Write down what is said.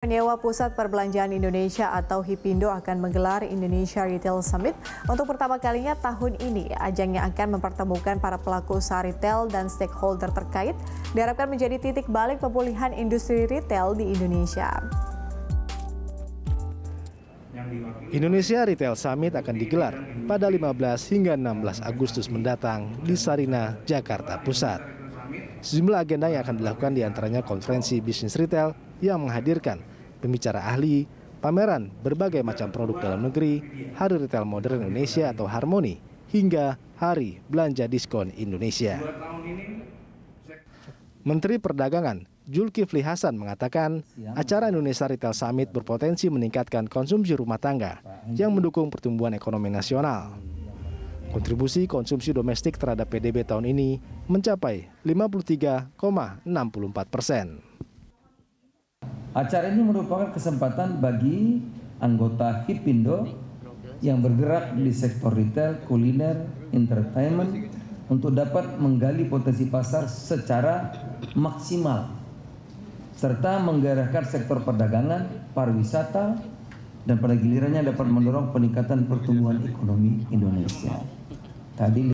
Penyewa Pusat Perbelanjaan Indonesia atau HIPindo akan menggelar Indonesia Retail Summit untuk pertama kalinya tahun ini. Ajangnya akan mempertemukan para pelaku usaha retail dan stakeholder terkait diharapkan menjadi titik balik pemulihan industri retail di Indonesia. Indonesia Retail Summit akan digelar pada 15 hingga 16 Agustus mendatang di Sarina, Jakarta Pusat. Sejumlah agenda yang akan dilakukan diantaranya konferensi bisnis retail yang menghadirkan pembicara ahli, pameran berbagai macam produk dalam negeri, Hari Retail Modern Indonesia atau Harmoni, hingga Hari Belanja Diskon Indonesia. Menteri Perdagangan Julkifli Hasan mengatakan, acara Indonesia Retail Summit berpotensi meningkatkan konsumsi rumah tangga yang mendukung pertumbuhan ekonomi nasional. Kontribusi konsumsi domestik terhadap PDB tahun ini mencapai 53,64 persen. Acara ini merupakan kesempatan bagi anggota Hipindo yang bergerak di sektor retail, kuliner, entertainment untuk dapat menggali potensi pasar secara maksimal serta menggerakkan sektor perdagangan, pariwisata, dan pada gilirannya dapat mendorong peningkatan pertumbuhan ekonomi Indonesia. Tadi